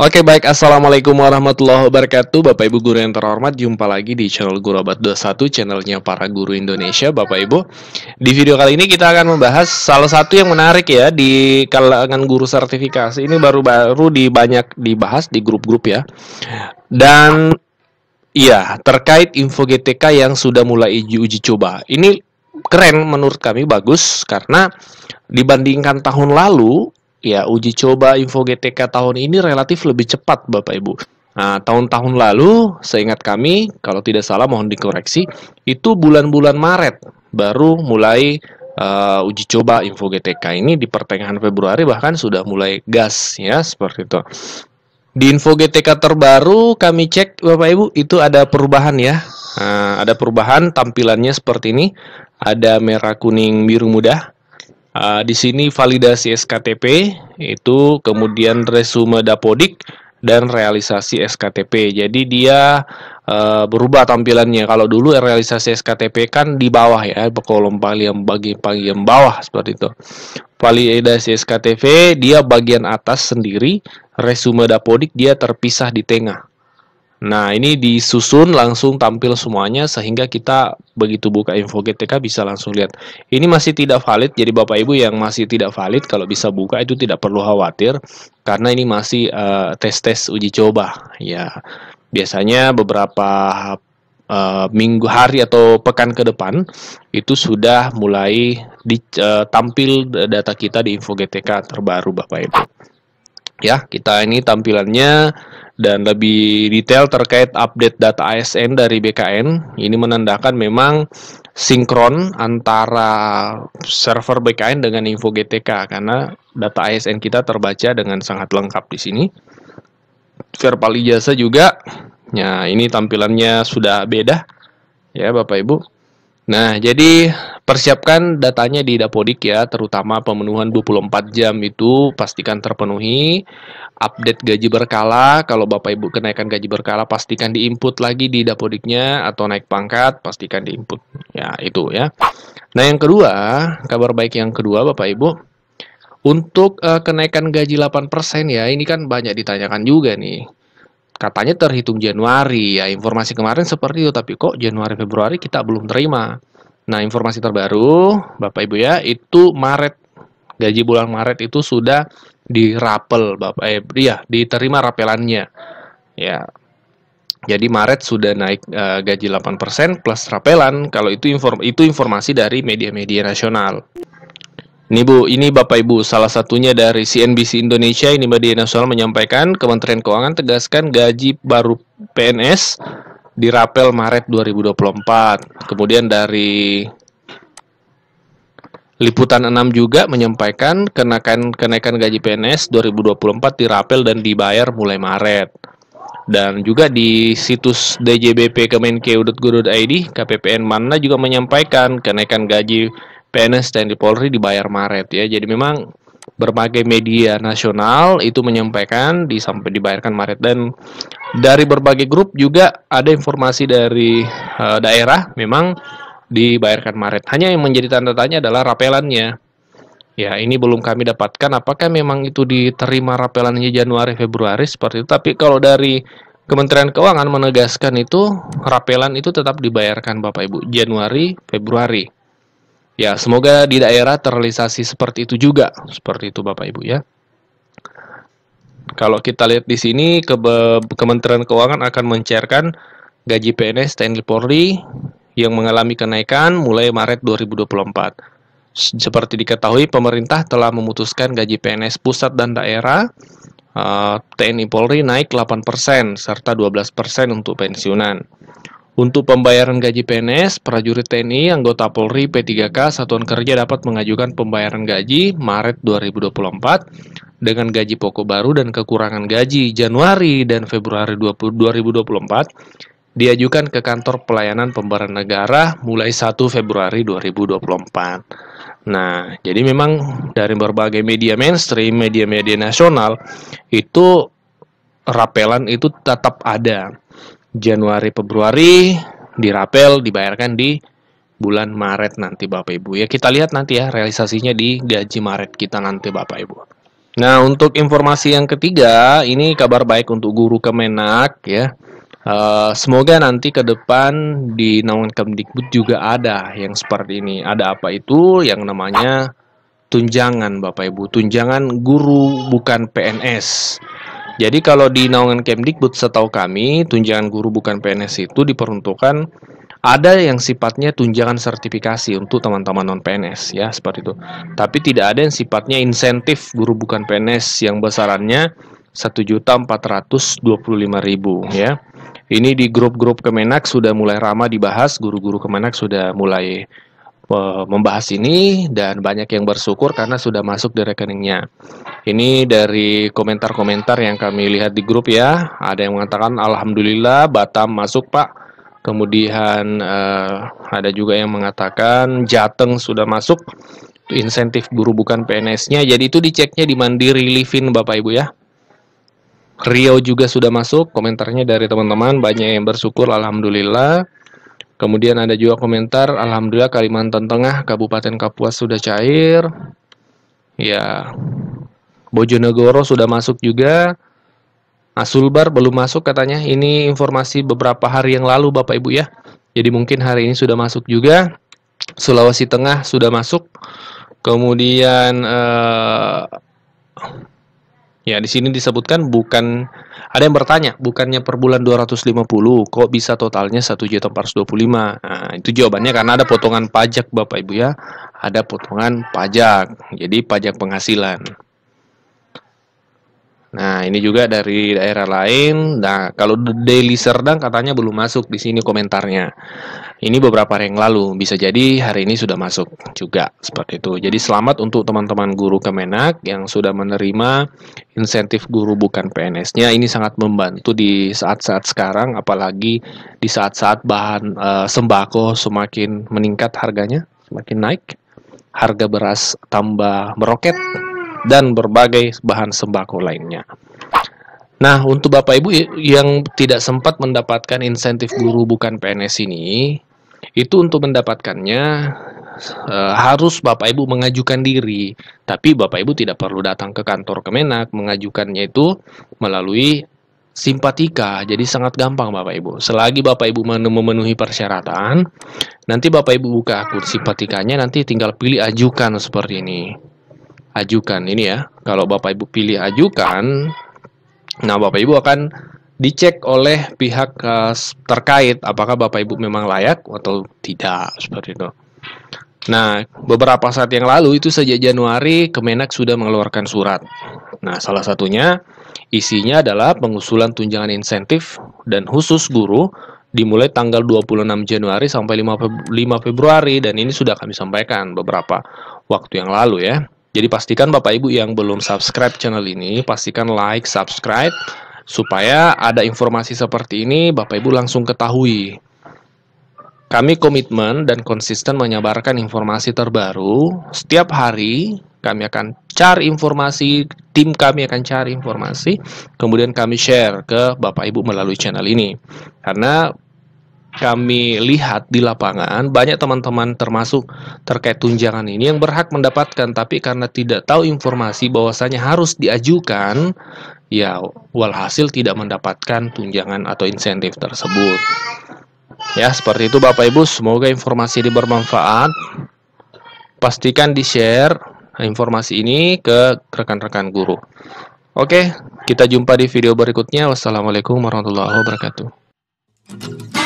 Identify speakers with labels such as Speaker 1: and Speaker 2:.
Speaker 1: Oke baik, Assalamualaikum warahmatullahi wabarakatuh Bapak Ibu Guru yang terhormat, jumpa lagi di channel Guru Abad 21 Channelnya para guru Indonesia, Bapak Ibu Di video kali ini kita akan membahas salah satu yang menarik ya Di kalangan guru sertifikasi Ini baru-baru di banyak dibahas di grup-grup ya Dan ya terkait info GTK yang sudah mulai uji coba Ini keren menurut kami bagus karena dibandingkan tahun lalu ya uji coba info GTK tahun ini relatif lebih cepat Bapak Ibu. Nah, tahun-tahun lalu, seingat kami, kalau tidak salah mohon dikoreksi, itu bulan-bulan Maret baru mulai uh, uji coba info GTK ini di pertengahan Februari bahkan sudah mulai gas ya seperti itu. Di info GTK terbaru kami cek Bapak Ibu itu ada perubahan ya. Nah, ada perubahan tampilannya seperti ini, ada merah kuning biru muda. Uh, di sini validasi SKTP itu kemudian resume dapodik dan realisasi SKTP. Jadi dia uh, berubah tampilannya. Kalau dulu realisasi SKTP kan di bawah ya, kolom paling bagi paling bawah seperti itu. Validasi SKTP dia bagian atas sendiri, resume dapodik dia terpisah di tengah. Nah, ini disusun langsung tampil semuanya sehingga kita begitu buka info GTK bisa langsung lihat. Ini masih tidak valid, jadi Bapak Ibu yang masih tidak valid kalau bisa buka itu tidak perlu khawatir karena ini masih eh, tes-tes uh, uji coba ya. Biasanya beberapa uh, minggu hari atau pekan ke depan itu sudah mulai di, uh, tampil data kita di info GTK terbaru Bapak Ibu. Ya, kita ini tampilannya dan lebih detail terkait update data ASN dari BKN. Ini menandakan memang sinkron antara server BKN dengan info GTK karena data ASN kita terbaca dengan sangat lengkap di sini. Verbal ijazah juga. Ya, ini tampilannya sudah beda ya Bapak Ibu. Nah, jadi persiapkan datanya di Dapodik ya, terutama pemenuhan 24 jam itu pastikan terpenuhi. Update gaji berkala, kalau Bapak Ibu kenaikan gaji berkala pastikan diinput lagi di Dapodiknya atau naik pangkat pastikan diinput. Ya, itu ya. Nah, yang kedua, kabar baik yang kedua Bapak Ibu, untuk uh, kenaikan gaji 8% ya, ini kan banyak ditanyakan juga nih. Katanya terhitung Januari ya, informasi kemarin seperti itu, tapi kok Januari Februari kita belum terima. Nah, informasi terbaru Bapak Ibu ya, itu Maret gaji bulan Maret itu sudah dirapel Bapak eh ya, diterima rapelannya. Ya. Jadi Maret sudah naik uh, gaji 8% plus rapelan. Kalau itu inform itu informasi dari media-media nasional. Ini Bu, ini Bapak Ibu, salah satunya dari CNBC Indonesia ini Mbak Diana Soal menyampaikan Kementerian Keuangan tegaskan gaji baru PNS dirapel Maret 2024. Kemudian dari Liputan 6 juga menyampaikan kenaikan kenaikan gaji PNS 2024 dirapel dan dibayar mulai Maret. Dan juga di situs djbp kemenkeu.go.id, KPPN Mana juga menyampaikan kenaikan gaji PNS dan di Polri dibayar Maret ya. Jadi memang berbagai media nasional itu menyampaikan disampai dibayarkan Maret dan dari berbagai grup juga ada informasi dari uh, daerah memang dibayarkan Maret. Hanya yang menjadi tanda tanya adalah rapelannya. Ya, ini belum kami dapatkan apakah memang itu diterima rapelannya Januari Februari seperti itu. Tapi kalau dari Kementerian Keuangan menegaskan itu rapelan itu tetap dibayarkan Bapak Ibu Januari Februari. Ya, semoga di daerah terrealisasi seperti itu juga. Seperti itu Bapak Ibu ya. Kalau kita lihat di sini ke Kementerian Keuangan akan mencairkan gaji PNS TNI Polri yang mengalami kenaikan mulai Maret 2024. Seperti diketahui, pemerintah telah memutuskan gaji PNS pusat dan daerah eh, TNI Polri naik 8% serta 12% untuk pensiunan. Untuk pembayaran gaji PNS, prajurit TNI, anggota Polri P3K, Satuan Kerja dapat mengajukan pembayaran gaji Maret 2024 dengan gaji pokok baru dan kekurangan gaji Januari dan Februari 20, 2024 diajukan ke kantor pelayanan pembayaran negara mulai 1 Februari 2024. Nah, jadi memang dari berbagai media mainstream, media-media nasional itu rapelan itu tetap ada Januari Februari dirapel dibayarkan di bulan Maret nanti Bapak Ibu ya. Kita lihat nanti ya realisasinya di gaji Maret kita nanti Bapak Ibu. Nah, untuk informasi yang ketiga, ini kabar baik untuk guru Kemenak ya. Uh, semoga nanti ke depan di naungan Kemdikbud juga ada yang seperti ini. Ada apa itu yang namanya tunjangan Bapak Ibu. Tunjangan guru bukan PNS. Jadi kalau di naungan Kemdikbud setahu kami, tunjangan guru bukan PNS itu diperuntukkan ada yang sifatnya tunjangan sertifikasi untuk teman-teman non PNS ya seperti itu. Tapi tidak ada yang sifatnya insentif guru bukan PNS yang besarannya 1.425.000 ya. Ini di grup-grup Kemenak sudah mulai ramah dibahas, guru-guru Kemenak sudah mulai Eh, membahas ini dan banyak yang bersyukur karena sudah masuk di rekeningnya. Ini dari komentar-komentar yang kami lihat di grup ya. Ada yang mengatakan alhamdulillah Batam masuk, Pak. Kemudian eh, ada juga yang mengatakan Jateng sudah masuk insentif guru bukan PNS-nya. Jadi itu diceknya di Mandiri Livin Bapak Ibu ya. Rio juga sudah masuk, komentarnya dari teman-teman banyak yang bersyukur alhamdulillah. Kemudian ada juga komentar, Alhamdulillah Kalimantan Tengah, Kabupaten Kapuas sudah cair. Ya, Bojonegoro sudah masuk juga. Asulbar belum masuk katanya. Ini informasi beberapa hari yang lalu Bapak Ibu ya. Jadi mungkin hari ini sudah masuk juga. Sulawesi Tengah sudah masuk. Kemudian eh, Ya, di sini disebutkan bukan ada yang bertanya, bukannya per bulan 250, kok bisa totalnya juta 1.425? Nah, itu jawabannya karena ada potongan pajak Bapak Ibu ya. Ada potongan pajak. Jadi pajak penghasilan. Nah, ini juga dari daerah lain. Nah, kalau daily Serdang katanya belum masuk di sini komentarnya. Ini beberapa hari yang lalu, bisa jadi hari ini sudah masuk juga seperti itu. Jadi selamat untuk teman-teman guru Kemenak yang sudah menerima insentif guru bukan PNS-nya. Ini sangat membantu di saat-saat sekarang, apalagi di saat-saat bahan e, sembako semakin meningkat harganya, semakin naik, harga beras tambah meroket, dan berbagai bahan sembako lainnya. Nah, untuk Bapak Ibu yang tidak sempat mendapatkan insentif guru bukan PNS ini, itu untuk mendapatkannya e, harus Bapak Ibu mengajukan diri, tapi Bapak Ibu tidak perlu datang ke kantor Kemenak mengajukannya itu melalui simpatika. Jadi sangat gampang Bapak Ibu. Selagi Bapak Ibu memenuhi persyaratan, nanti Bapak Ibu buka akun simpatikanya nanti tinggal pilih ajukan seperti ini. Ajukan ini ya. Kalau Bapak Ibu pilih ajukan, nah Bapak Ibu akan dicek oleh pihak uh, terkait apakah Bapak Ibu memang layak atau tidak seperti itu. Nah, beberapa saat yang lalu itu sejak Januari Kemenak sudah mengeluarkan surat. Nah, salah satunya isinya adalah pengusulan tunjangan insentif dan khusus guru dimulai tanggal 26 Januari sampai 5, 5 Februari dan ini sudah kami sampaikan beberapa waktu yang lalu ya. Jadi pastikan Bapak Ibu yang belum subscribe channel ini, pastikan like, subscribe supaya ada informasi seperti ini Bapak Ibu langsung ketahui. Kami komitmen dan konsisten menyebarkan informasi terbaru setiap hari. Kami akan cari informasi, tim kami akan cari informasi, kemudian kami share ke Bapak Ibu melalui channel ini. Karena kami lihat di lapangan banyak teman-teman termasuk terkait tunjangan ini yang berhak mendapatkan tapi karena tidak tahu informasi bahwasanya harus diajukan ya walhasil tidak mendapatkan tunjangan atau insentif tersebut. Ya, seperti itu Bapak Ibu, semoga informasi ini bermanfaat. Pastikan di-share informasi ini ke rekan-rekan guru. Oke, kita jumpa di video berikutnya. Wassalamualaikum warahmatullahi wabarakatuh.